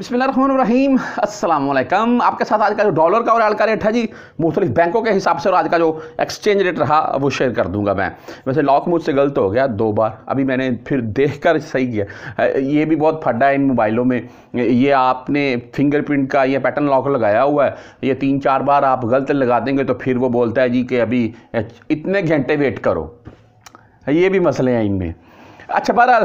अस्सलाम वालेकुम आपके साथ आज का जो डॉलर का और आल का रेट है जी मुख्तलिफ बैंकों के हिसाब से और आज का जो एक्सचेंज रेट रहा वो शेयर कर दूंगा मैं वैसे लॉक मुझसे गलत हो गया दो बार अभी मैंने फिर देख कर सही किया ये भी बहुत फटा है इन मोबाइलों में ये आपने फिंगरप्रिंट का यह पैटर्न लॉक लगाया हुआ है ये तीन चार बार आप गलत लगा देंगे तो फिर वो बोलता है जी कि अभी इतने घंटे वेट करो ये भी मसले हैं इनमें अच्छा बहरहाल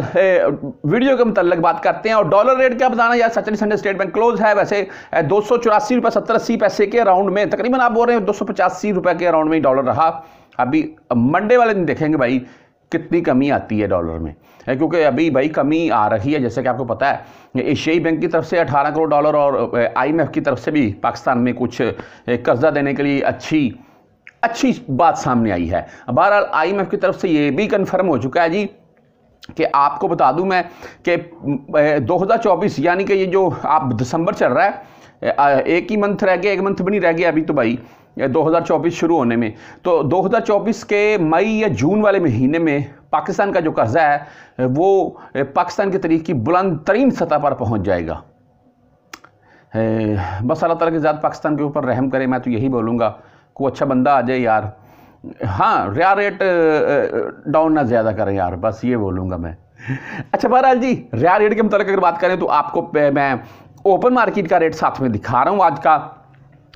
वीडियो के मतलब बात करते हैं और डॉलर रेट क्या बताना यार Sachin Sunday state bank close है वैसे दो सौ चौरासी रुपये सत्तर अस्सी पैसे के अराउंड में तकरीबन आप बोल रहे हैं दो सौ पचासी रुपये के अराउंड में डॉलर रहा अभी मंडे वाले दिन देखेंगे भाई कितनी कमी आती है डॉलर में क्योंकि अभी भाई कमी आ रही है जैसे कि आपको पता है एशियाई बैंक की तरफ से 18 करोड़ डॉलर और आईएमएफ की तरफ से भी पाकिस्तान में कुछ कर्जा देने के लिए अच्छी अच्छी बात सामने आई है बहरहाल आईएमएफ की तरफ से ये भी कन्फर्म हो चुका है जी कि आपको बता दूं मैं कि 2024 यानी कि ये जो आप दिसंबर चल रहा है एक ही मंथ रह गया एक मंथ भी नहीं रह गया अभी तो भाई 2024 शुरू होने में तो 2024 के मई या जून वाले महीने में पाकिस्तान का जो कर्ज़ा है वो पाकिस्तान के तरीक़ की बुलंद तरीन सतह पर पहुंच जाएगा बस अल्लाह ताला के ज़्यादा पाकिस्तान के ऊपर रहम करे मैं तो यही बोलूँगा को अच्छा बंदा आ जाए यार हाँ रिया रेट डाउन ना ज़्यादा करें यार बस ये बोलूँगा मैं अच्छा बहरहाल जी रिया रेट के मतलब अगर बात करें तो आपको मैं ओपन मार्केट का रेट साथ में दिखा रहा हूँ आज का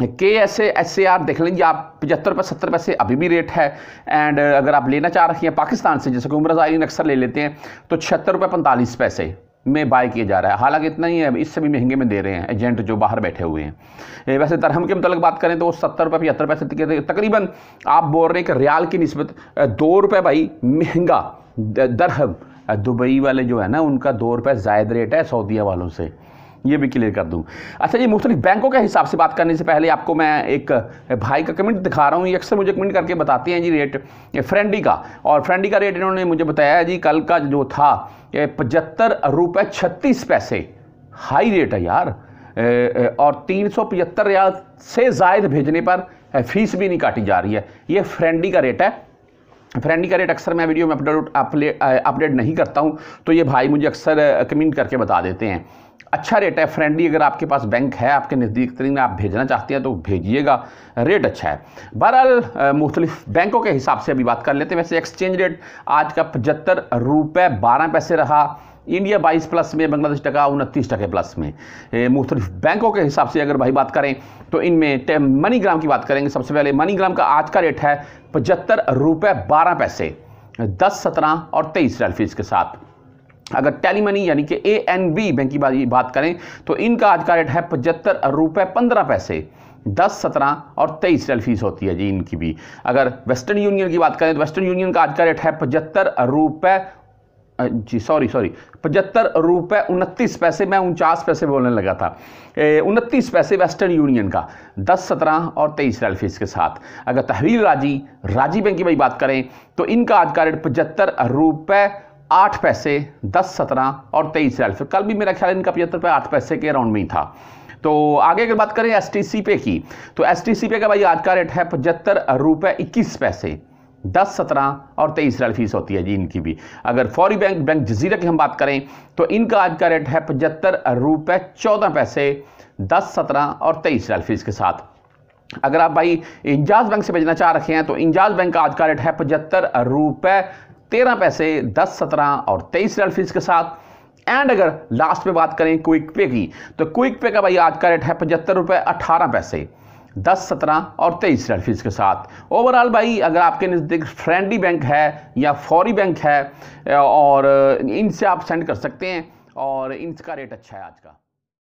के एस एस ए आर देख लेंगे आप पचहत्तर रुपये सत्तर पैसे अभी भी रेट है एंड अगर आप लेना चाह रही हैं पाकिस्तान से जैसे कि उम्र जायरीन अक्सर ले लेते हैं तो छिहत्तर रुपये पैंतालीस पैसे में बाय किया जा रहा है हालांकि इतना ही है इससे भी महंगे में दे रहे हैं एजेंट जो बाहर बैठे हुए हैं वैसे तरह के मतलब बात करें तो वो सत्तर रुपये पचहत्तर पैसे से तकरीबन आप बोल रहे हैं कि रियाल की नस्बत दो रुपये भाई महंगा दरहम दुबई वाले जो है ना उनका दो रुपये जायद रेट है सऊदीया वालों से ये भी क्लियर कर दूँ अच्छा ये मुख्तलिफ बैंकों के हिसाब से बात करने से पहले आपको मैं एक भाई का कमेंट दिखा रहा हूँ ये अक्सर मुझे कमेंट करके बताते हैं जी रेट फ्रेंडी का और फ्रेंडी का रेट इन्होंने मुझे बताया जी कल का जो था पचहत्तर रुपये छत्तीस पैसे हाई रेट है यार और तीन सौ पचहत्तर रियाल से जायद भेजने पर फीस भी नहीं काटी जा रही है ये फ्रेंडी का रेट है फ्रेंडी का रेट अक्सर मैं वीडियो में अपडेट अपडेट नहीं करता हूँ तो ये भाई मुझे अक्सर कमेंट करके बता देते हैं अच्छा रेट है फ्रेंडली अगर आपके पास बैंक है आपके नज़दीक तरीन आप भेजना चाहते हैं तो भेजिएगा रेट अच्छा है बहरहाल मुख्तलिफ बैंकों के हिसाब से अभी बात कर लेते हैं वैसे एक्सचेंज रेट आज का पचहत्तर रुपये बारह पैसे रहा इंडिया 22 प्लस में बांग्लादेश टका उनतीस टके प्लस में मुख्तलिफ बैंकों के हिसाब से अगर भाई बात करें तो इनमें मनीग्राम की बात करेंगे सबसे पहले मनीग्राम का आज का रेट है पचहत्तर रुपये बारह पैसे दस सत्रह और तेईस रेलफीज फीस के साथ अगर टैली मनी यानी कि ए एन बी बैंक की बात करें तो इनका आज का रेट है पचहत्तर रुपये पंद्रह पैसे दस सत्रह और तेईस रेल फीस होती है जी इनकी भी अगर वेस्टर्न यूनियन की बात करें तो वेस्टर्न यूनियन का आज का रेट है पचहत्तर रुपये जी सॉरी सॉरी पचहत्तर रुपये उनतीस पैसे मैं उनचास पैसे बोलने लगा था उनतीस पैसे वेस्टर्न यूनियन का दस सत्रह और तेईस रेल फीस के साथ अगर तहवील राजी राजी बैंक की भाई बात करें तो इनका आज का रेट पचहत्तर रुपये आठ पैसे दस सत्रह और तेईस रैल्फ कल भी मेरा ख्याल इनका पचहत्तर रुपये आठ पैसे के अराउंड में ही था तो आगे अगर बात करें एस टी पे की तो एस टी पे का भाई आज का रेट है पचहत्तर रुपये इक्कीस पैसे दस सत्रह और तेईस रैल फीस होती है जी इनकी भी अगर फौरी बैंक बैंक जजीरा की हम बात करें तो इनका आज का रेट है पचहत्तर रुपये चौदह पैसे दस सत्रह और तेईस रैल फीस के साथ अगर आप भाई इंजाज बैंक से भेजना चाह रखे हैं तो इंजाज बैंक का आज का रेट है पचहत्तर रुपये तेरह पैसे दस सत्रह और तेईस रेड फीस के साथ एंड अगर लास्ट में बात करें क्विक पे की तो क्विक पे का भाई आज का रेट है पचहत्तर रुपये अठारह पैसे दस सत्रह और तेईस रेड फीस के साथ ओवरऑल भाई अगर आपके नज़दीक फ्रेंडली बैंक है या फौरी बैंक है और इनसे आप सेंड कर सकते हैं और इनका रेट अच्छा है आज का